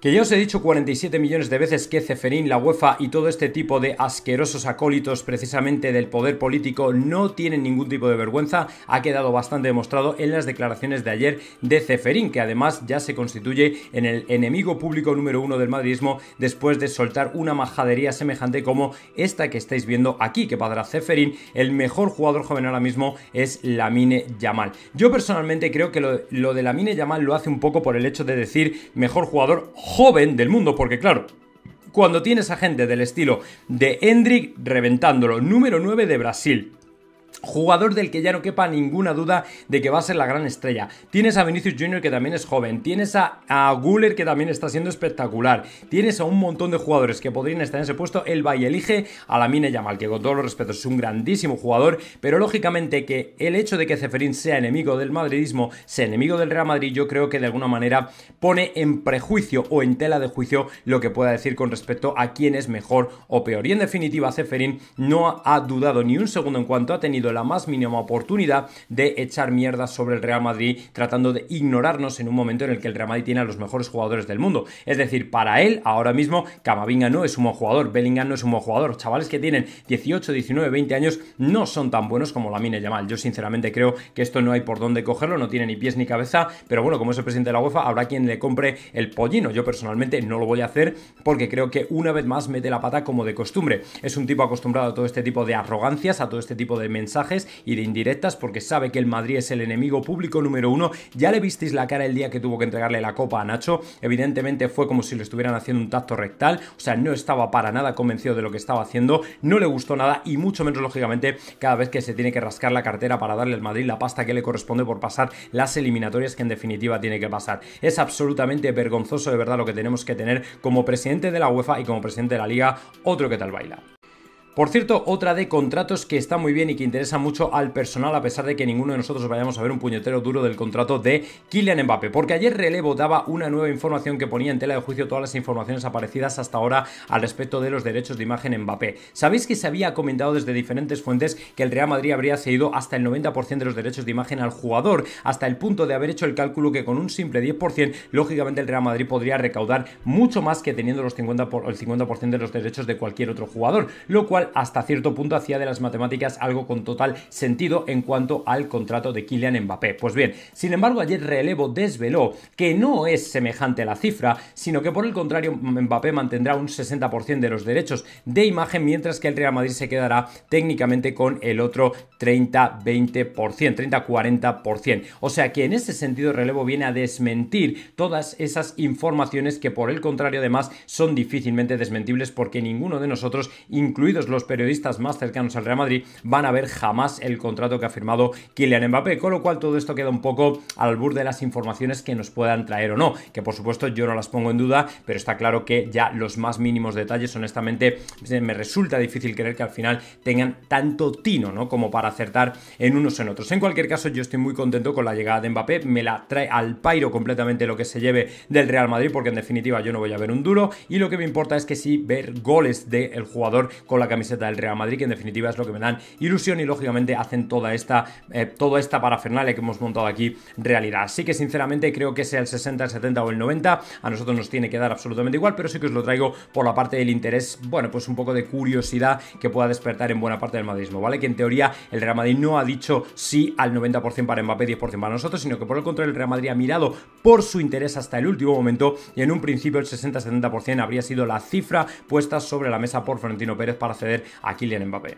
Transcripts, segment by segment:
Que ya os he dicho 47 millones de veces que Ceferín, la UEFA y todo este tipo de asquerosos acólitos precisamente del poder político no tienen ningún tipo de vergüenza, ha quedado bastante demostrado en las declaraciones de ayer de Ceferín, que además ya se constituye en el enemigo público número uno del madridismo después de soltar una majadería semejante como esta que estáis viendo aquí, que para Ceferín el mejor jugador joven ahora mismo es Lamine Yamal. Yo personalmente creo que lo, lo de Lamine Yamal lo hace un poco por el hecho de decir mejor jugador joven del mundo, porque claro, cuando tienes a gente del estilo de Hendrik reventándolo, número 9 de Brasil, Jugador del que ya no quepa ninguna duda de que va a ser la gran estrella. Tienes a Vinicius Jr. que también es joven. Tienes a, Guller que también está siendo espectacular. Tienes a un montón de jugadores que podrían estar en ese puesto. El Valle elige a la Mine Yamal, que con todos los respetos es un grandísimo jugador. Pero lógicamente que el hecho de que Zeferín sea enemigo del madridismo, sea enemigo del Real Madrid, yo creo que de alguna manera pone en prejuicio o en tela de juicio lo que pueda decir con respecto a quién es mejor o peor. Y en definitiva, Zeferín no ha dudado ni un segundo en cuanto ha tenido la más mínima oportunidad de echar mierda sobre el Real Madrid, tratando de ignorarnos en un momento en el que el Real Madrid tiene a los mejores jugadores del mundo. Es decir, para él, ahora mismo, Camavinga no es un buen jugador, Bellingham no es un buen jugador. Chavales que tienen 18, 19, 20 años no son tan buenos como la Mine Yamal. Yo sinceramente creo que esto no hay por dónde cogerlo, no tiene ni pies ni cabeza, pero bueno, como es el presidente de la UEFA, habrá quien le compre el pollino. Yo personalmente no lo voy a hacer porque creo que una vez más mete la pata como de costumbre. Es un tipo acostumbrado a todo este tipo de arrogancias, a todo este tipo de mentiras mensajes y de indirectas porque sabe que el Madrid es el enemigo público número uno. Ya le visteis la cara el día que tuvo que entregarle la copa a Nacho. Evidentemente fue como si le estuvieran haciendo un tacto rectal. O sea, no estaba para nada convencido de lo que estaba haciendo. No le gustó nada y mucho menos, lógicamente, cada vez que se tiene que rascar la cartera para darle al Madrid la pasta que le corresponde por pasar las eliminatorias que en definitiva tiene que pasar. Es absolutamente vergonzoso de verdad lo que tenemos que tener como presidente de la UEFA y como presidente de la liga. Otro que tal baila. Por cierto, otra de contratos que está muy bien y que interesa mucho al personal, a pesar de que ninguno de nosotros vayamos a ver un puñetero duro del contrato de Kylian Mbappé. Porque ayer Relevo daba una nueva información que ponía en tela de juicio todas las informaciones aparecidas hasta ahora al respecto de los derechos de imagen Mbappé. Sabéis que se había comentado desde diferentes fuentes que el Real Madrid habría cedido hasta el 90% de los derechos de imagen al jugador, hasta el punto de haber hecho el cálculo que con un simple 10%, lógicamente el Real Madrid podría recaudar mucho más que teniendo los 50 el 50% de los derechos de cualquier otro jugador, lo cual hasta cierto punto hacía de las matemáticas algo con total sentido en cuanto al contrato de Kylian Mbappé. Pues bien, sin embargo, ayer Relevo desveló que no es semejante la cifra, sino que por el contrario Mbappé mantendrá un 60% de los derechos de imagen, mientras que el Real Madrid se quedará técnicamente con el otro 30-20%, 30-40%. O sea que en ese sentido Relevo viene a desmentir todas esas informaciones que por el contrario además son difícilmente desmentibles porque ninguno de nosotros, incluidos los los periodistas más cercanos al Real Madrid van a ver jamás el contrato que ha firmado Kylian Mbappé, con lo cual todo esto queda un poco al albur de las informaciones que nos puedan traer o no, que por supuesto yo no las pongo en duda, pero está claro que ya los más mínimos detalles, honestamente, eh, me resulta difícil creer que al final tengan tanto tino, ¿no? Como para acertar en unos en otros. En cualquier caso, yo estoy muy contento con la llegada de Mbappé, me la trae al pairo completamente lo que se lleve del Real Madrid, porque en definitiva yo no voy a ver un duro, y lo que me importa es que sí ver goles del jugador con la camiseta camiseta del Real Madrid, que en definitiva es lo que me dan ilusión y lógicamente hacen toda esta, eh, esta parafernalia que hemos montado aquí realidad. Así que sinceramente creo que sea el 60, el 70 o el 90, a nosotros nos tiene que dar absolutamente igual, pero sí que os lo traigo por la parte del interés, bueno, pues un poco de curiosidad que pueda despertar en buena parte del madridismo, ¿vale? Que en teoría el Real Madrid no ha dicho sí al 90% para Mbappé, 10% para nosotros, sino que por el contrario el Real Madrid ha mirado por su interés hasta el último momento y en un principio el 60-70% habría sido la cifra puesta sobre la mesa por Florentino Pérez para ceder a Kylian Mbappé.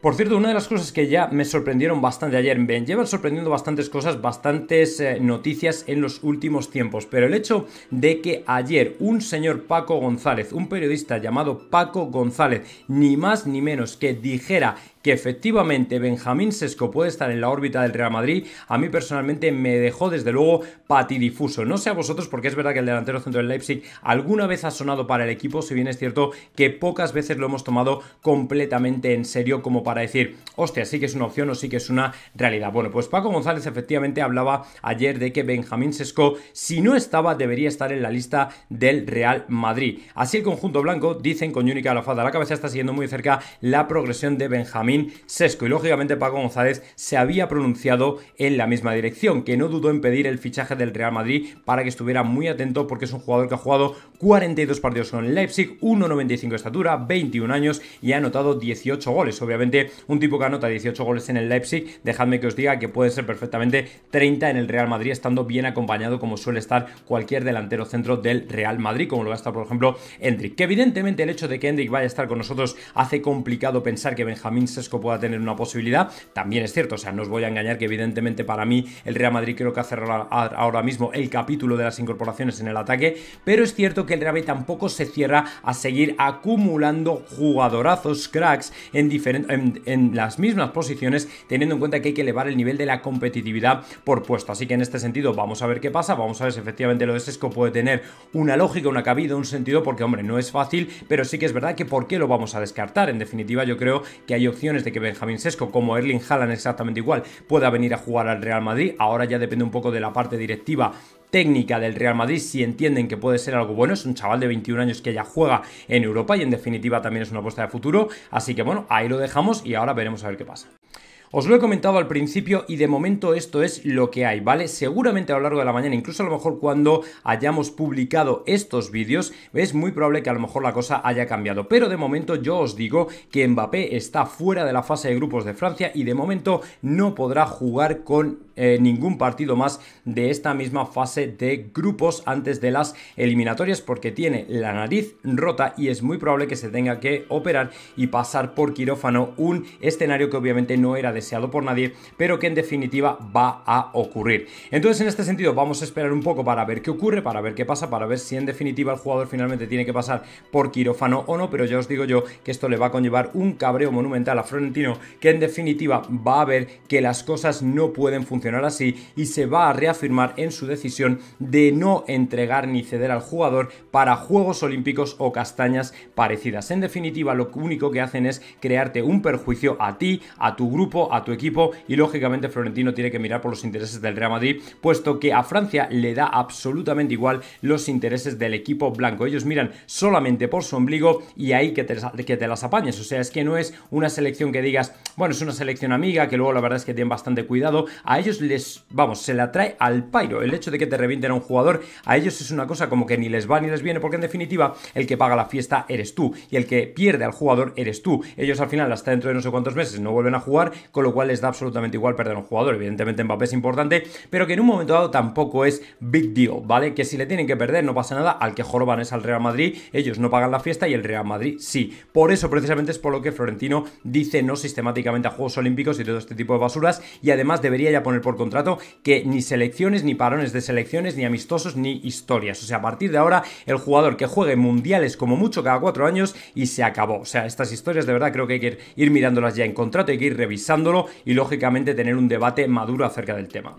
Por cierto, una de las cosas que ya me sorprendieron bastante ayer, me llevan sorprendiendo bastantes cosas, bastantes eh, noticias en los últimos tiempos, pero el hecho de que ayer un señor Paco González, un periodista llamado Paco González, ni más ni menos que dijera que efectivamente Benjamín Sesco puede estar en la órbita del Real Madrid, a mí personalmente me dejó desde luego patidifuso. No sé a vosotros, porque es verdad que el delantero centro del Leipzig alguna vez ha sonado para el equipo, si bien es cierto que pocas veces lo hemos tomado completamente en serio como para decir, hostia, sí que es una opción o sí que es una realidad. Bueno, pues Paco González efectivamente hablaba ayer de que Benjamín Sesco, si no estaba, debería estar en la lista del Real Madrid. Así el conjunto blanco, dicen con Yúnica Alafada la cabeza, está siguiendo muy cerca la progresión de Benjamín Sesco y lógicamente Paco González se había pronunciado en la misma dirección, que no dudó en pedir el fichaje del Real Madrid para que estuviera muy atento porque es un jugador que ha jugado 42 partidos con Leipzig, 1,95 de estatura, 21 años y ha anotado 18 goles. Obviamente un tipo que anota 18 goles en el Leipzig, dejadme que os diga que puede ser perfectamente 30 en el Real Madrid estando bien acompañado como suele estar cualquier delantero centro del Real Madrid, como lo va a estar por ejemplo Hendrik. Que evidentemente el hecho de que Hendrik vaya a estar con nosotros hace complicado pensar que Benjamín Sesco pueda tener una posibilidad. También es cierto, o sea, no os voy a engañar que evidentemente para mí el Real Madrid creo que ha cerrado ahora mismo el capítulo de las incorporaciones en el ataque, pero es cierto que el Real Madrid tampoco se cierra a seguir acumulando jugadorazos, cracks, en, en las mismas posiciones, teniendo en cuenta que hay que elevar el nivel de la competitividad por puesto. Así que en este sentido vamos a ver qué pasa, vamos a ver si efectivamente lo de Sesco puede tener una lógica, una cabida, un sentido, porque hombre, no es fácil, pero sí que es verdad que por qué lo vamos a descartar. En definitiva, yo creo que hay opciones de que Benjamín Sesco, como Erling Haaland exactamente igual, pueda venir a jugar al Real Madrid. Ahora ya depende un poco de la parte directiva técnica del Real Madrid si entienden que puede ser algo bueno. Es un chaval de 21 años que ya juega en Europa y en definitiva también es una apuesta de futuro. Así que bueno, ahí lo dejamos y ahora veremos a ver qué pasa. Os lo he comentado al principio y de momento esto es lo que hay, ¿vale? Seguramente a lo largo de la mañana, incluso a lo mejor cuando hayamos publicado estos vídeos, es muy probable que a lo mejor la cosa haya cambiado. Pero de momento yo os digo que Mbappé está fuera de la fase de grupos de Francia y de momento no podrá jugar con eh, ningún partido más de esta misma fase de grupos antes de las eliminatorias porque tiene la nariz rota y es muy probable que se tenga que operar y pasar por quirófano un escenario que obviamente no era de por nadie, pero que en definitiva va a ocurrir. Entonces en este sentido vamos a esperar un poco para ver qué ocurre, para ver qué pasa, para ver si en definitiva el jugador finalmente tiene que pasar por quirófano o no, pero ya os digo yo que esto le va a conllevar un cabreo monumental a Florentino, que en definitiva va a ver que las cosas no pueden funcionar así y se va a reafirmar en su decisión de no entregar ni ceder al jugador para Juegos Olímpicos o castañas parecidas. En definitiva, lo único que hacen es crearte un perjuicio a ti, a tu grupo, a tu equipo y lógicamente Florentino tiene que mirar por los intereses del Real Madrid, puesto que a Francia le da absolutamente igual los intereses del equipo blanco. Ellos miran solamente por su ombligo y ahí que te, que te las apañes. O sea, es que no es una selección que digas, bueno, es una selección amiga, que luego la verdad es que tienen bastante cuidado. A ellos les, vamos, se la trae al pairo. El hecho de que te revienten a un jugador, a ellos es una cosa como que ni les va ni les viene, porque en definitiva el que paga la fiesta eres tú y el que pierde al jugador eres tú. Ellos al final, hasta dentro de no sé cuántos meses, no vuelven a jugar, con lo cual les da absolutamente igual perder a un jugador. Evidentemente Mbappé es importante, pero que en un momento dado tampoco es big deal, ¿vale? Que si le tienen que perder no pasa nada, al que joroban es al Real Madrid, ellos no pagan la fiesta y el Real Madrid sí. Por eso precisamente es por lo que Florentino dice no sistemáticamente a Juegos Olímpicos y todo este tipo de basuras y además debería ya poner por contrato que ni selecciones, ni parones de selecciones, ni amistosos, ni historias. O sea, a partir de ahora el jugador que juegue mundiales como mucho cada cuatro años y se acabó. O sea, estas historias de verdad creo que hay que ir mirándolas ya en contrato, hay que ir revisando y lógicamente tener un debate maduro acerca del tema.